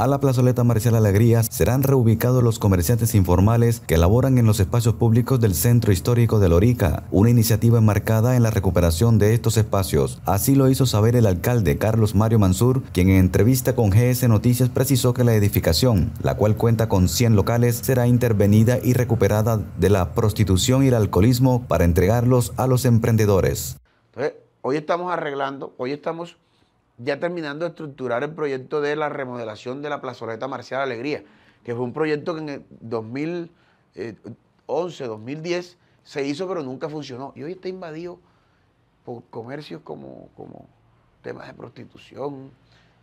A la plazoleta Marcial Alegría serán reubicados los comerciantes informales que laboran en los espacios públicos del Centro Histórico de Lorica, una iniciativa enmarcada en la recuperación de estos espacios. Así lo hizo saber el alcalde Carlos Mario Mansur, quien en entrevista con GS Noticias precisó que la edificación, la cual cuenta con 100 locales, será intervenida y recuperada de la prostitución y el alcoholismo para entregarlos a los emprendedores. hoy estamos arreglando, hoy estamos ya terminando de estructurar el proyecto de la remodelación de la plazoleta Marcial Alegría, que fue un proyecto que en el 2011, 2010 se hizo pero nunca funcionó. Y hoy está invadido por comercios como, como temas de prostitución,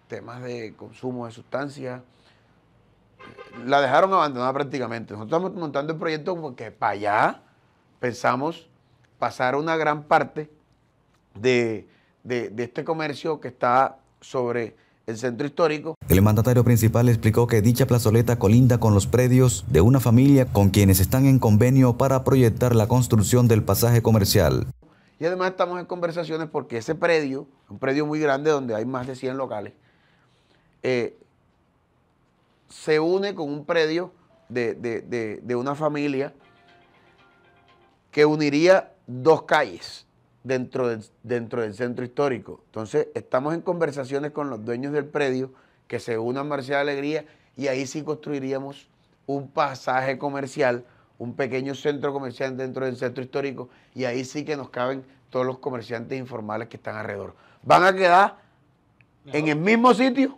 temas de consumo de sustancias. La dejaron abandonada prácticamente. Nosotros estamos montando el proyecto porque para allá pensamos pasar una gran parte de de, este comercio que está sobre el centro histórico. El mandatario principal explicó que dicha plazoleta colinda con los predios de una familia con quienes están en convenio para proyectar la construcción del pasaje comercial. Y además estamos en conversaciones porque ese predio, un predio muy grande donde hay más de 100 locales, eh, se une con un predio de una familia que uniría dos calles dentro del, dentro del centro histórico. Entonces, estamos en conversaciones con los dueños del predio que se unan Marcial Alegría y ahí sí construiríamos un pasaje comercial, un pequeño centro comercial dentro del centro histórico y ahí sí que nos caben todos los comerciantes informales que están alrededor. Van a quedar en el mismo sitio,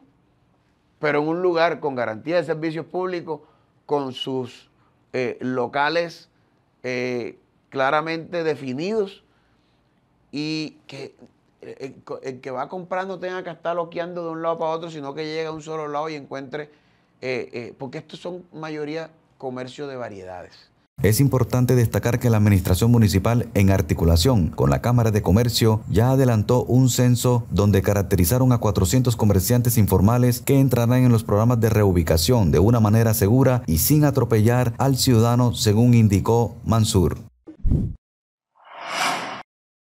pero en un lugar con garantía de servicios públicos, con sus eh, locales eh, claramente definidos y que eh, eh, el, que va comprando tenga que estar loqueando de un lado para otro, sino que llegue a un solo lado y encuentre, eh, porque estos son mayoría comercio de variedades. Es importante destacar que la Administración Municipal, en articulación con la Cámara de Comercio, ya adelantó un censo donde caracterizaron a 400 comerciantes informales que entrarán en los programas de reubicación de una manera segura y sin atropellar al ciudadano, según indicó Mansur.